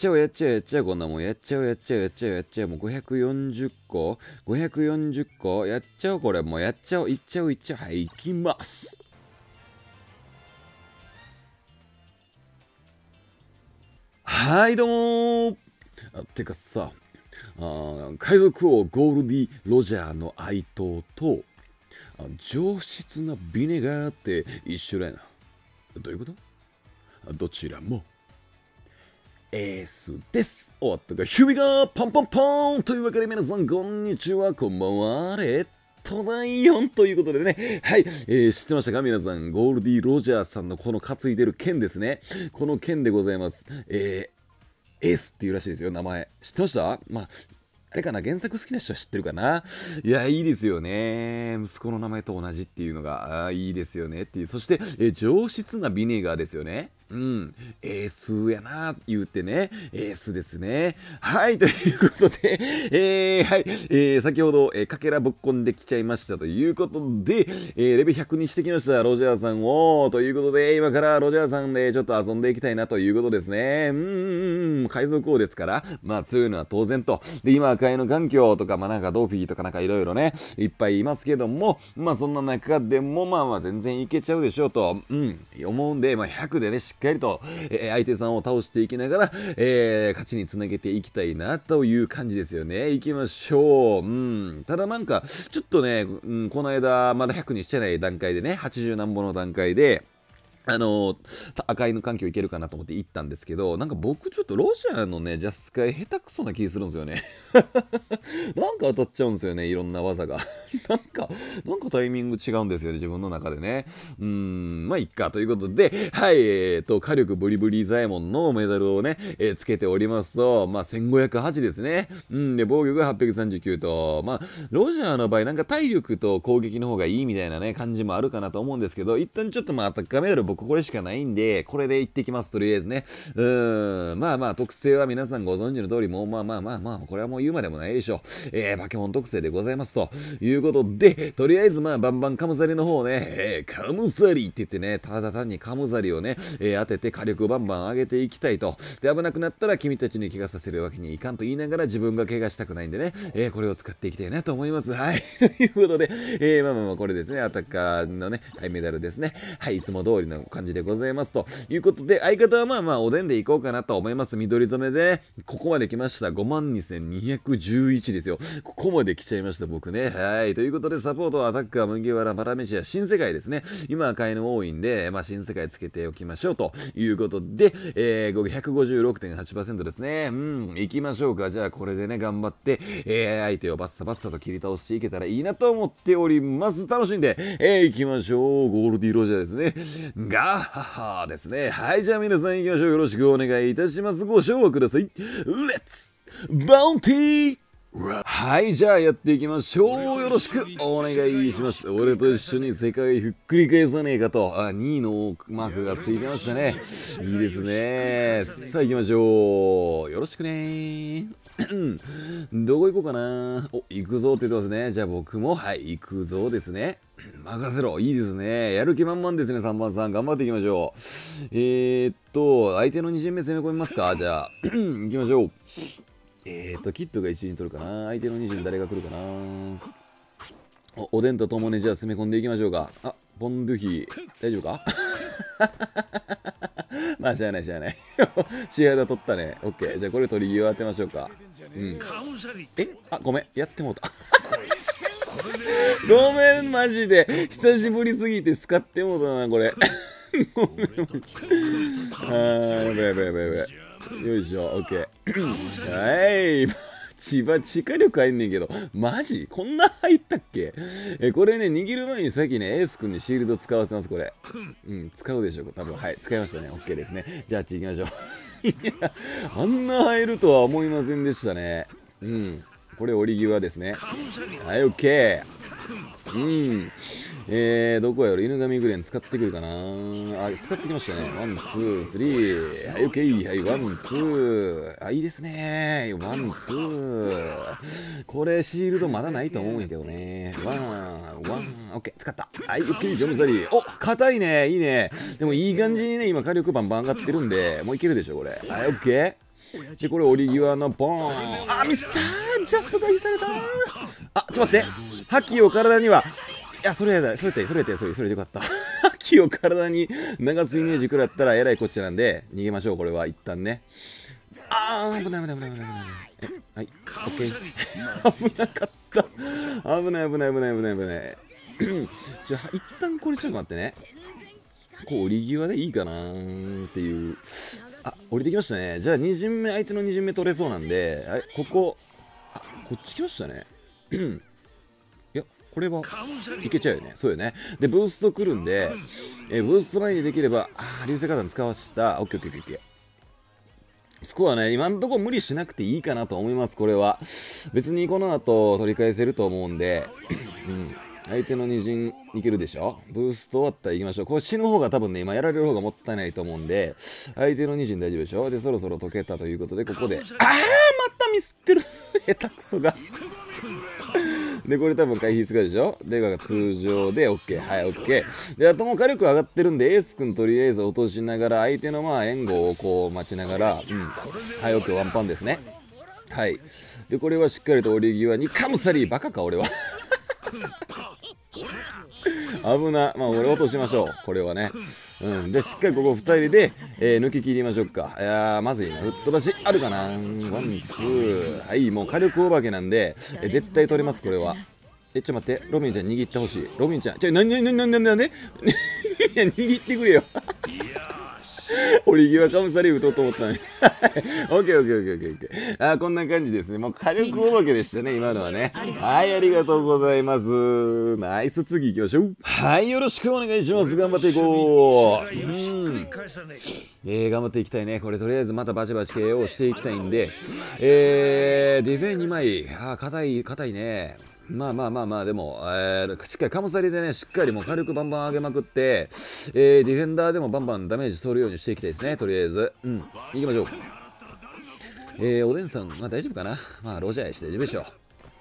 ちゃおうやっちゃおうやっちゃおうこんなもんやっちゃおうやっちゃおうやっちゃおうやっちゃおうもう540個540個やっちゃおうこれもうやっちゃおういっちゃおういっちゃおうはい行きますはいどうもーあてかさあ海賊王ゴールディ・ロジャーの哀悼と上質なビネガーって一緒だよなどういうことどちらもエースです。おっとか、ヒュビがパンパンパンというわけで皆さん、こんにちは、こんばんは、レッドライオンということでね、はい、えー、知ってましたか皆さん、ゴールディ・ロジャーさんのこの担いでる剣ですね。この剣でございます。えー、エースっていうらしいですよ、名前。知ってましたまああれかな原作好きな人は知ってるかないや、いいですよね。息子の名前と同じっていうのが、あいいですよねっていう。そして、え上質なビネガーですよね。うん、エースやな、言うてね、エースですね。はい、ということで、えー、はい、えー、先ほど、えー、かけらぶっこんできちゃいましたということで、えー、レベ100にしてきました、ロジャーさんを、ということで、今からロジャーさんでちょっと遊んでいきたいなということですね。うん、海賊王ですから、まあ強いのは当然と。で、今、赤いの環境とか、まあなんかドーフィーとかなんかいろいろね、いっぱいいますけども、まあそんな中でも、まあまあ全然いけちゃうでしょうと、うん、思うんで、まあ100でね、しっっかりと、えー、相手さんを倒していきながら、えー、勝ちにつなげていきたいなという感じですよね。いきましょう。うん。ただなんか、ちょっとね、うん、この間、まだ100にしてない段階でね、80何本の段階で、あの赤犬環境いけるかなと思って行ったんですけどなんか僕ちょっとロシアのねジャスカイ下手くそな気するんですよね なんか当たっちゃうんですよねいろんな技が なんかなんかタイミング違うんですよね自分の中でねうんまあいっかということではいえー、っと火力ブリブリイモンのメダルをね、えー、つけておりますとまあ1508ですねうんで防御が839とまあロシアの場合なんか体力と攻撃の方がいいみたいなね感じもあるかなと思うんですけど一旦ちょっとまあアタッカーメダル僕これしかないんで、これで行ってきます、とりあえずね。うーん、まあまあ、特性は皆さんご存知の通り、もうまあまあまあまあ、これはもう言うまでもないでしょう。えー、バケモン特性でございます、ということで、とりあえずまあ、バンバンカムザリの方ね、えー、カムサリって言ってね、ただ単にカムザリをね、えー、当てて火力をバンバン上げていきたいと。で、危なくなったら君たちに怪我させるわけにいかんと言いながら自分が怪我したくないんでね、えー、これを使っていきたいなと思います。はい。ということで、えー、まあまあまあ、これですね、アタッカーのね、はい、メダルですね。はい、いつも通りの感じでございますということで、相方はまあまあおでんでいこうかなと思います。緑染めで、ここまで来ました。52,211ですよ。ここまで来ちゃいました、僕ね。はい。ということで、サポート、はアタッカー、麦わら、パラメシア、新世界ですね。今は買いの多いんで、まあ、新世界つけておきましょうということで、えー、156.8%ですね。うん、行きましょうか。じゃあ、これでね、頑張って、えー、相手をバッサバッサと切り倒していけたらいいなと思っております。楽しんで、えー、行きましょう。ゴールディロジャーですね。ガッハハですね。はい、じゃあ皆さん行きましょう。よろしくお願いいたします。ご賞をください。レッツバウンティーはい、じゃあやっていきましょう。よろしくお願いします。俺と一緒に世界ひっくり返さねえかと、あ2位のマークがついてましたね。いいですね。さあ行きましょう。よろしくね どこ行こうかな。お、行くぞって言ってますね。じゃあ僕も、はい、行くぞですね。任せろ。いいですね。やる気満々ですね、3番さん。頑張っていきましょう。えー、っと、相手の2巡目攻め込みますかじゃあ、行きましょう。えーと、キッドが1陣取るかな。相手の2陣誰が来るかな。お、おでんとともにじゃあ攻め込んでいきましょうか。あ、ボンドゥヒー、大丈夫か まあ、しゃあない、しゃあない。試合だ、取ったね。オッケー。じゃあ、これ取り際当てましょうか。うん。えあ、ごめん。やってもうた。ごめん、マジで。久しぶりすぎて、使ってもうたな、これ。ごめん。あー、やばいやばいやばい。よいしょ、オッケー。はい。千葉、地下力入んねんけど、マジこんな入ったっけえ、これね、握る前にきね、エース君にシールド使わせます、これ。うん、使うでしょう、多分。はい、使いましたね。OK ですね。じゃあ、あっち行きましょう。いや、あんな入るとは思いませんでしたね。うん。これ、折り際ですね。はい、OK。うん。えー、どこやろ犬神グレン使ってくるかなあ、使ってきましたね。ワン、ツー、スリー。はい、オッケー。はい、ワン、ツー。あ、いいですね。ワン、ツー。これ、シールドまだないと思うんやけどね。ワン、ワン、オッケー。使った。はい、オッケー。ジョムザリー。お、硬いね。いいね。でも、いい感じにね、今、火力バンバン上がってるんで、もういけるでしょ、これ。はい、オッケー。で、これ、折り際のボーン。あ、ミスタージャスト回いされたあ、ちょっと待って。覇気を体には、いや、それやだ、それやっそれやっそれ、それでよかった。覇 気を体に流すイメージ食らったら、えらいこっちゃなんで、逃げましょう、これは、一旦ね。ああ危ない、危ない、危ない、危ない、危ない。はい、オッケー。危なかった。危ない、危ない、危ない、危ない、危ない。じゃあ、一旦これちょっと待ってね。こう、折り際でいいかなーっていう。あ、降りてきましたね。じゃあ、2巡目、相手の2巡目取れそうなんで、ここ、あ、こっち来ましたね。これはいけちゃうよね。そうよね。で、ブースト来るんで、えー、ブースト前にできれば、ああ流星火山使わした。OKOKOK ケスコアね、今んとこ無理しなくていいかなと思います、これは。別にこの後取り返せると思うんで、うん。相手の二陣いけるでしょブースト終わったら行きましょう。これ死ぬ方が多分ね、今やられる方がもったいないと思うんで、相手の二陣大丈夫でしょで、そろそろ溶けたということで、ここで、あーまたミスってる 下手くそがで、これ多分回避するでしょで、が通常で OK。はい、OK。で、あとも火力上がってるんで、エース君とりあえず落としながら、相手のまあ援護をこう待ちながら、うん。はい、OK、ワンパンですね。はい。で、これはしっかりと折り際に、カムサリーバカか、俺は危な。まあ、俺落としましょう。これはね。うん。で、しっかりここ2人で、えー、抜き切りましょうか。いやー、まずいな。吹っ飛ばし、あるかなワン、ツー。はい、もう火力お化けなんで、え絶対取れます、これは。え、ちょ、待って。ロビンちゃん握ってほしい。ロビンちゃん。ちょ、何何何何何何何何何何何何握ってくれよ俺、ギワカムサリ打とうと思ったのに。オッケーオッケーオッケーオッケーオッケー。あ、こんな感じですね。もう火力お化けでしたね、今のはね。はい、ありがとうございます。ナイス、次行きましょう。はい、よろしくお願いします。頑張っていこう。うん。えー、頑張っていきたいね。これ、とりあえずまたバチバチ系をしていきたいんで。えー、ディフェン2枚。あ、硬い、硬いね。まあまあまあまあ、でも、えー、しっかりカムサリでね、しっかりもう火力バンバン上げまくって、えー、ディフェンダーでもバンバンダメージ取るようにしていきたいですね、とりあえず。うん、行きましょう。えー、おでんさん、まあ大丈夫かなまあ、ロジャーやし大丈夫でしょ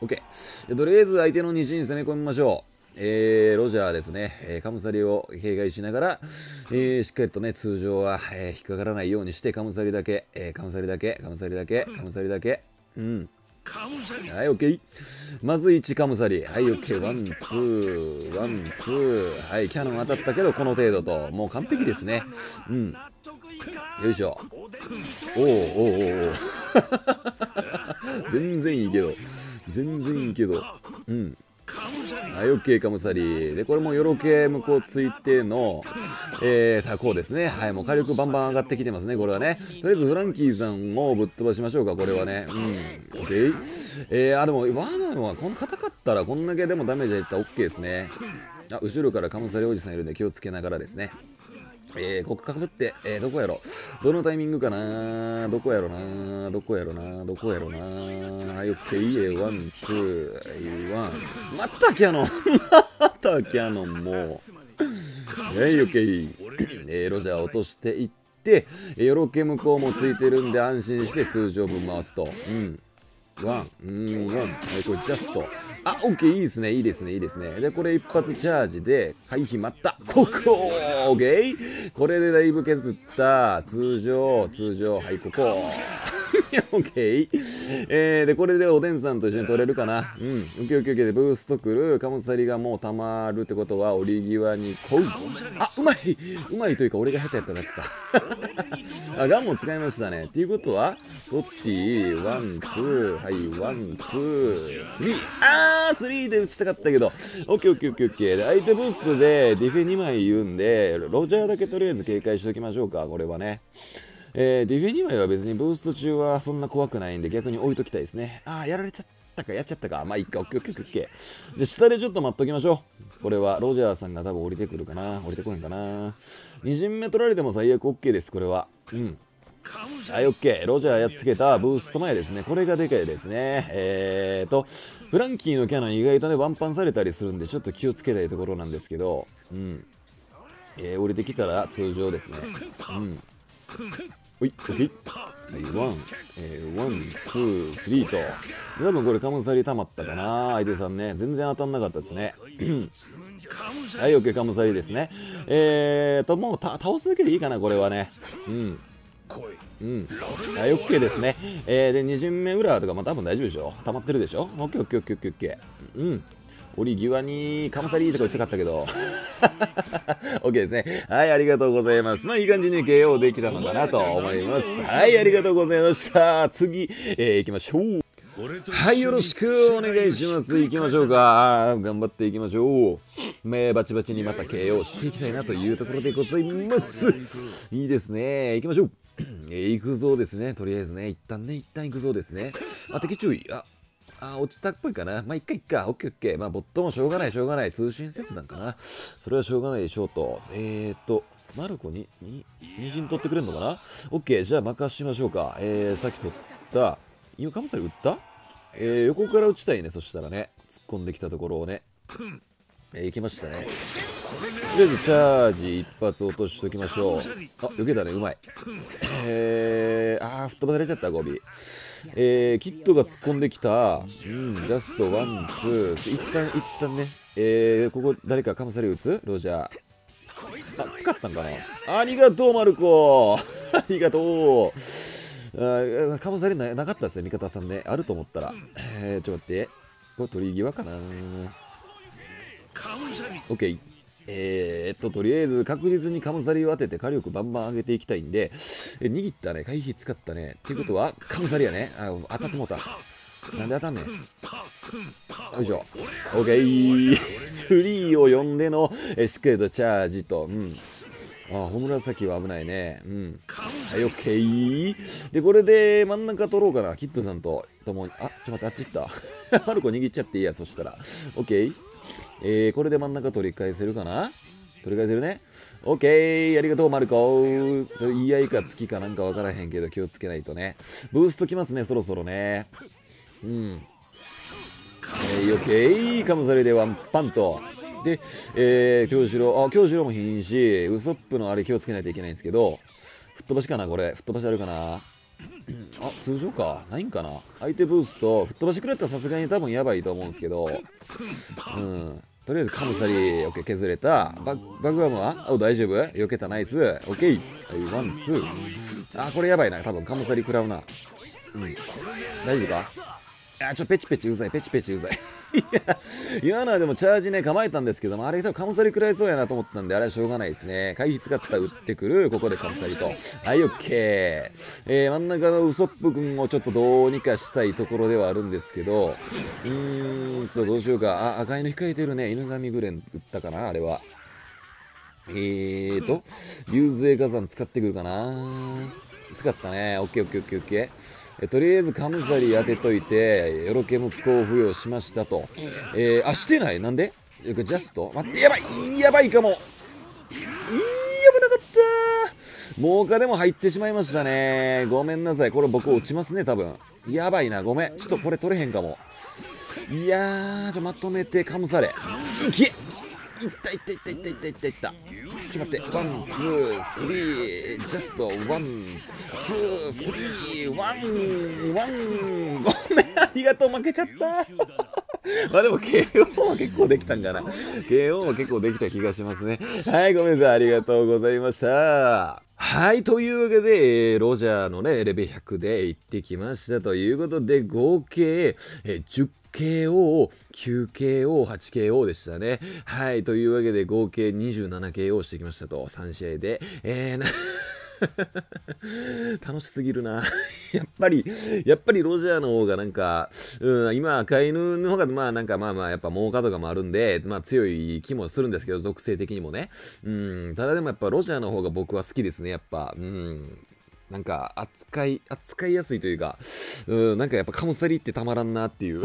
う。OK。とりあえず相手の虹に攻め込みましょう。えー、ロジャーですね、えー、カムサリを警戒しながら、えー、しっかりとね、通常は、え引っかからないようにして、カムサリだけ、えカムサリだけ、カムサリだけ、カムサリだけ、うん。はい、オッケー。まず1カムサリ。はい、オッケー。ワン、ツー、ワン、ツー。はい、キャノン当たったけど、この程度と。もう完璧ですね。うん。よいしょ。おおおおお 全然いいけど。全然いいけど。うん。はい、OK、カムサリー。で、これもよろけ向こうついての、えー、タコですね。はい、もう火力バンバン上がってきてますね、これはね。とりあえず、フランキーさんをぶっ飛ばしましょうか、これはね。うん、OK。えー、あ、でも、ワーナーは、この硬かったら、こんだけでもダメージ入ったら OK ですね。あ、後ろからカムサリーおじさんいるんで気をつけながらですね。えー、こかぶって、えー、どこやろどのタイミングかなどこやろなどこやろなどこやろなはい、オッケー、いえ、ワン、ツー、ワン。またキャノンまたキャノン、もう。はい、オえー、ロジャー落としていって、えー、よろけ向こうもついてるんで安心して通常分回すと。うん。ワン、うん、ワン。はい、これジャスト。あ、オッケー、いいですね、いいですね、いいですね。で、これ一発チャージで、回避待った。ここオッケーこれでだいぶ削った。通常、通常、はい、ここ。オッケー。えー、で、これでおでんさんと一緒に取れるかな。うん。ウキウキウキでブーストくる。カモサリがもうたまるってことは、折り際にこう。あ、うまいうまいというか、俺が下手やっただけか。あ、ガンも使いましたね。っていうことは、トッティ、ワン、ツー、はい、ワン、ツー、スリー。あー、スリーで打ちたかったけど。オッケーオッケーオッケーオッケー。で、相手ブーストでディフェ2枚言うんで、ロジャーだけとりあえず警戒しておきましょうか、これはね。えー、ディフェニデマイは別にブースト中はそんな怖くないんで逆に置いときたいですね。ああ、やられちゃったか、やっちゃったか。まあ、いっか、オッケーオッケーオッケー。じゃあ、下でちょっと待っときましょう。これは、ロジャーさんが多分降りてくるかな。降りてこへんかな。2陣目取られても最悪オッケーです、これは。うん。はい、オッケー。ロジャーやっつけたブースト前ですね。これがでかいですね。えーと、フランキーのキャノン意外とね、ワンパンされたりするんで、ちょっと気をつけたいところなんですけど、うん。えー、降りてきたら通常ですね。うん。お い、オッケー。ワン、えー、ワン、ツー、スリーと。多分これカムサリ溜まったかな、相手さんね。全然当たんなかったですね。はい、オッケー、カムサリですね。えーと、もう倒すだけでいいかな、これはね。うん。うん。はい、オッケーですね。えー、で、2巡目裏とか、まあ多分大丈夫でしょ溜まってるでしょオッケー、オッケー、オッケー、オッケー。うん。折り際にカムサリとか打ちたかったけど。OK ですね。はい、ありがとうございます。まあ、いい感じに KO できたのかなと思います。はい、ありがとうございました。次、えー、行きましょう。はい、よろしくお願いします。行きましょうか。頑張っていきましょう。目バチバチにまた KO していきたいなというところでございます。いいですね。行きましょう。え行くぞですね。とりあえずね。一旦ね、一旦行くぞですね。あ、敵注意。あ、あ、落ちたっぽいかな。まあ、いっかいっか。オッケーオッケー。まあ、ボットもしょうがない、しょうがない。通信切断かな。それはしょうがないでしょうと。えーと、マルコに、に、じん取ってくれるのかなオッケー。じゃあ、任しましょうか。えー、さっき取った、今、カムサル撃ったえー、横から打ちたいね。そしたらね、突っ込んできたところをね。えー、行きましたね。とりあえずチャージ一発落としときましょう。あ、避けたね、うまい。えー、あー、吹っ飛ばされちゃった、ゴビ。えー、キッドが突っ込んできた、うん、ジャスト、ワン、ツー、一旦、一旦ね、えー、ここ誰かカムサリ打つロジャー。あ、使ったんかなありがとう、マルコ ありがとうあカムサリななかったですね、味方さんね。あると思ったら。えー、ちょっと待って。これり際かなオッケー。えー、っと、とりあえず確実にカムサリを当てて火力バンバン上げていきたいんで、え握ったね、回避使ったね。っていうことは、カムサリやね。あ、当たってもうた。なんで当たんねん。よいしょ。オッケー。ーを呼んでの、えしっかりとチャージと、うん。あホムラサキは危ないね。うん。はい、オッケー。で、これで真ん中取ろうかな。キッドさんと共に。あ、ちょっと待って、あっち行った。マルコ握っちゃっていいや、そしたら。オッケー。えー、これで真ん中取り返せるかな取り返せるね。オッケーありがとう、マルコそれ言い合いか月かなんかわからへんけど気をつけないとね。ブーストきますね、そろそろね。うん。え k オッケーカムサレでワンパンと。で、えー、京次郎、あ、京次郎も品し、ウソップのあれ気をつけないといけないんですけど、吹っ飛ばしかな、これ。吹っ飛ばしあるかな。あ、通常か。ないんかな。相手ブースト、吹っ飛ばしてくれたらさすがに多分やばいと思うんですけど、うん。とりあえずカムサリー、オ削れた。ババグラムはお、大丈夫避けた、ナイス。オッケー。ワン、ツー。あ、これやばいな。多分カムサリー食らうな。うん。大丈夫かあ、ちょ、ペチペチうざい、ペチペチうざい。いや、今のはでもチャージね、構えたんですけども、あれ多分カムサリ食らいそうやなと思ったんで、あれはしょうがないですね。回避使ったら撃ってくる、ここでカムサリと。はい、オッケー。えー、真ん中のウソップ君をちょっとどうにかしたいところではあるんですけど、うーんと、どうしようか。あ、赤いの控えてるね。犬神グレン撃ったかな、あれは。えーと、流星火山使ってくるかな。使ったね。オッケーオッケーオッケーオッケー。えとりあえず寒ざり当てといてよろけむこう付与しましたとえー、あしてないなんでジャスト待ってやばいやばいかもいー、危なかったもうかでも入ってしまいましたねごめんなさいこれ僕落ちますね多分やばいなごめんちょっとこれ取れへんかもいやーじゃまとめてカムサレいけいったいったいったいったいったいったいったちょっと待ってワンツースリージャストワンツースリーワンワンごめんありがとう負けちゃった まあでも KO は結構できたんじゃない ?KO は結構できた気がしますね。はい、ごめんなさい。ありがとうございました。はい、というわけで、えー、ロジャーのね、レベ100で行ってきましたということで、合計、えー、10 KO、9KO、8KO でしたね。はい、というわけで合計 27KO してきましたと、3試合で。えー 楽しすぎるな やっぱり、やっぱりロジャーの方がなんか、うん、今、赤犬の方が、まあなんかまあまあ、やっぱ儲かとかもあるんで、まあ強い気もするんですけど、属性的にもね。うん、ただでもやっぱロジャーの方が僕は好きですね、やっぱ。うん。なんか、扱い、扱いやすいというか、うん、なんかやっぱカモサリってたまらんなっていう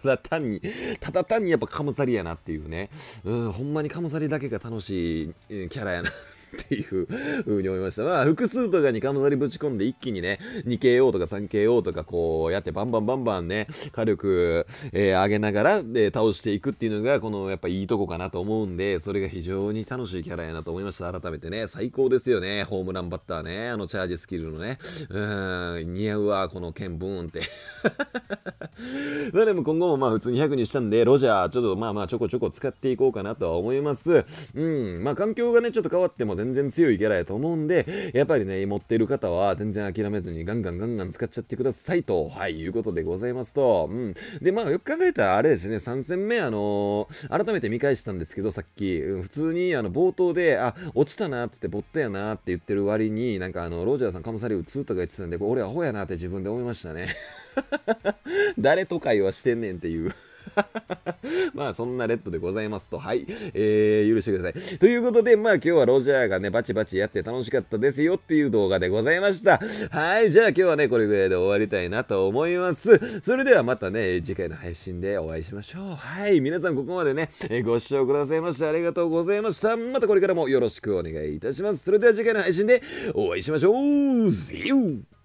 ただ単に、ただ単にやっぱカムサリやなっていうね、うん、ほんまにカムサリだけが楽しいキャラやな。っていう風に思いました。まあ、複数とかにカムサリぶち込んで一気にね、2KO とか 3KO とかこうやってバンバンバンバンね、火力、えー、上げながらで倒していくっていうのが、このやっぱいいとこかなと思うんで、それが非常に楽しいキャラやなと思いました。改めてね、最高ですよね。ホームランバッターね、あのチャージスキルのね、うん、似合うわ、この剣ブーンって まあでも今後もまあ普通に100にしたんで、ロジャー、ちょっとまあまあちょこちょこ使っていこうかなとは思います。うん、まあ環境がね、ちょっと変わっても全然強いキャラやと思うんで、やっぱりね、持っている方は全然諦めずにガンガンガンガン使っちゃってくださいと、はい、いうことでございますと、うん。で、まあよく考えたらあれですね、3戦目、あのー、改めて見返したんですけど、さっき、うん、普通にあの冒頭で、あ、落ちたなってって、ボットやなって言ってる割に、なんかあの、ロジャーさんかサされるーとか言ってたんで、これアホやなって自分で思いましたね。誰と会話してんねんっていう まあそんなレッドでございますと。はい。えー、許してください。ということで、まあ今日はロジャーがね、バチバチやって楽しかったですよっていう動画でございました。はい。じゃあ今日はね、これぐらいで終わりたいなと思います。それではまたね、次回の配信でお会いしましょう。はい。皆さんここまでね、ご視聴くださいましてありがとうございました。またこれからもよろしくお願いいたします。それでは次回の配信でお会いしましょう。See you!